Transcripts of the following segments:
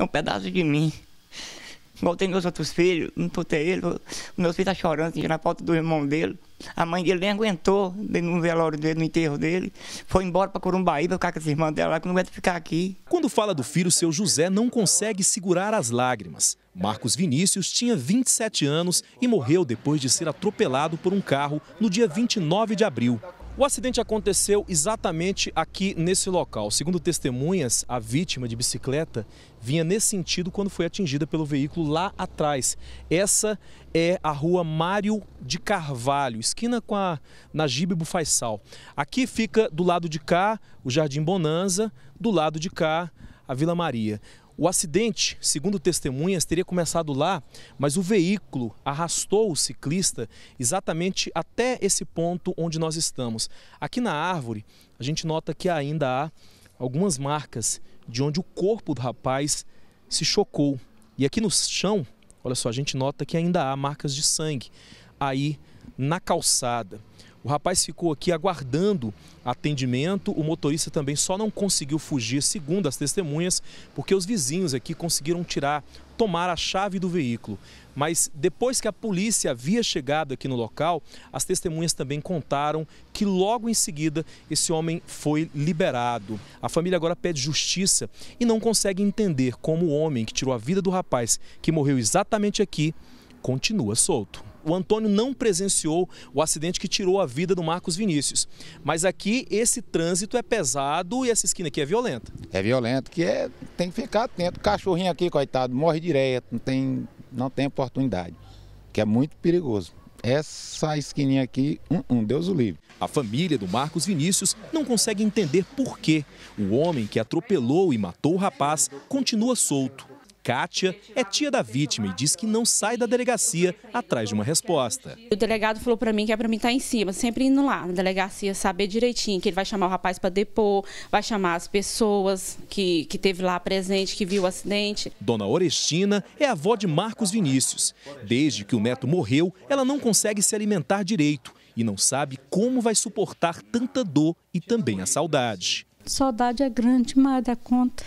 é um pedaço de mim. Igual tem meus outros filhos, não tô é ele. Meus filhos tá chorando, sentindo assim, a falta do irmão dele. A mãe dele nem aguentou no velório dele, no enterro dele. Foi embora para Corumbaíba ficar com as irmãs dela que não aguenta ficar aqui. Quando fala do filho, seu José não consegue segurar as lágrimas. Marcos Vinícius tinha 27 anos e morreu depois de ser atropelado por um carro no dia 29 de abril. O acidente aconteceu exatamente aqui nesse local. Segundo testemunhas, a vítima de bicicleta vinha nesse sentido quando foi atingida pelo veículo lá atrás. Essa é a rua Mário de Carvalho, esquina com a Najib Bufaisal. Aqui fica do lado de cá o Jardim Bonanza, do lado de cá a Vila Maria. O acidente, segundo testemunhas, teria começado lá, mas o veículo arrastou o ciclista exatamente até esse ponto onde nós estamos. Aqui na árvore, a gente nota que ainda há algumas marcas de onde o corpo do rapaz se chocou. E aqui no chão, olha só, a gente nota que ainda há marcas de sangue aí na calçada. O rapaz ficou aqui aguardando atendimento. O motorista também só não conseguiu fugir, segundo as testemunhas, porque os vizinhos aqui conseguiram tirar, tomar a chave do veículo. Mas depois que a polícia havia chegado aqui no local, as testemunhas também contaram que logo em seguida esse homem foi liberado. A família agora pede justiça e não consegue entender como o homem que tirou a vida do rapaz, que morreu exatamente aqui, continua solto. O Antônio não presenciou o acidente que tirou a vida do Marcos Vinícius. Mas aqui esse trânsito é pesado e essa esquina aqui é violenta. É violento, que é, tem que ficar atento. O cachorrinho aqui, coitado, morre direto, não tem, não tem oportunidade, que é muito perigoso. Essa esquininha aqui, um, um Deus o livre. A família do Marcos Vinícius não consegue entender por que o homem que atropelou e matou o rapaz continua solto Kátia é tia da vítima e diz que não sai da delegacia atrás de uma resposta. O delegado falou para mim que é para mim estar tá em cima, sempre indo lá na delegacia, saber direitinho que ele vai chamar o rapaz para depor, vai chamar as pessoas que, que teve lá presente, que viu o acidente. Dona Orestina é avó de Marcos Vinícius. Desde que o neto morreu, ela não consegue se alimentar direito e não sabe como vai suportar tanta dor e também a saudade. saudade é grande mas da conta.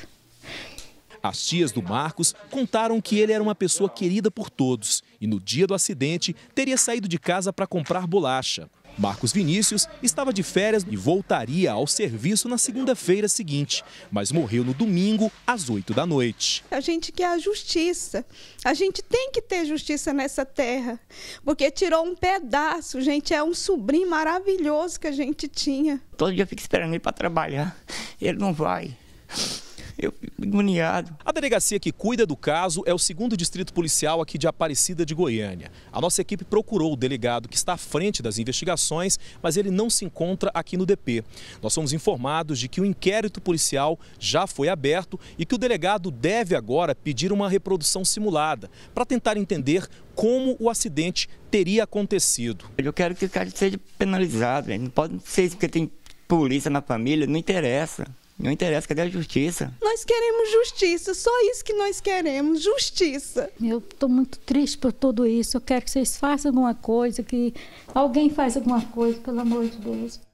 As tias do Marcos contaram que ele era uma pessoa querida por todos e no dia do acidente teria saído de casa para comprar bolacha. Marcos Vinícius estava de férias e voltaria ao serviço na segunda-feira seguinte, mas morreu no domingo às 8 da noite. A gente quer a justiça. A gente tem que ter justiça nessa terra, porque tirou um pedaço, gente. É um sobrinho maravilhoso que a gente tinha. Todo dia eu fico esperando ele para trabalhar. Ele não vai. A delegacia que cuida do caso é o segundo distrito policial aqui de Aparecida de Goiânia. A nossa equipe procurou o delegado que está à frente das investigações, mas ele não se encontra aqui no DP. Nós somos informados de que o inquérito policial já foi aberto e que o delegado deve agora pedir uma reprodução simulada para tentar entender como o acidente teria acontecido. Eu quero que o cara seja penalizado, não pode ser porque tem polícia na família, não interessa. Não interessa, cadê a justiça? Nós queremos justiça, só isso que nós queremos, justiça. Eu estou muito triste por tudo isso. Eu quero que vocês façam alguma coisa, que alguém faça alguma coisa, pelo amor de Deus.